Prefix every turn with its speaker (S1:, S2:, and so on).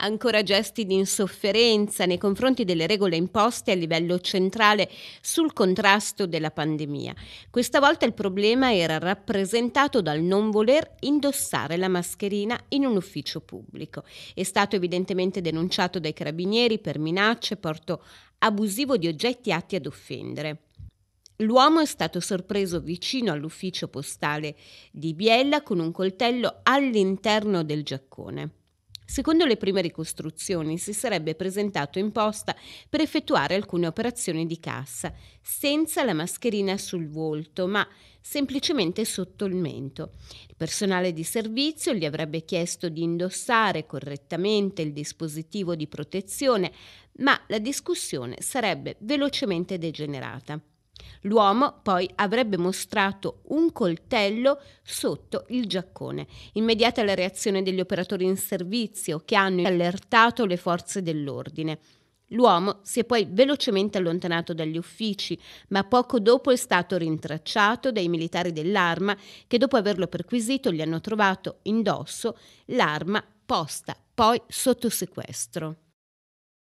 S1: ancora gesti di insofferenza nei confronti delle regole imposte a livello centrale sul contrasto della pandemia. Questa volta il problema era rappresentato dal non voler indossare la mascherina in un ufficio pubblico. È stato evidentemente denunciato dai carabinieri per minacce, porto abusivo di oggetti atti ad offendere. L'uomo è stato sorpreso vicino all'ufficio postale di Biella con un coltello all'interno del giaccone. Secondo le prime ricostruzioni si sarebbe presentato in posta per effettuare alcune operazioni di cassa, senza la mascherina sul volto, ma semplicemente sotto il mento. Il personale di servizio gli avrebbe chiesto di indossare correttamente il dispositivo di protezione, ma la discussione sarebbe velocemente degenerata. L'uomo poi avrebbe mostrato un coltello sotto il giaccone. Immediata la reazione degli operatori in servizio che hanno allertato le forze dell'ordine. L'uomo si è poi velocemente allontanato dagli uffici, ma poco dopo è stato rintracciato dai militari dell'arma che dopo averlo perquisito gli hanno trovato indosso l'arma posta poi sotto sequestro.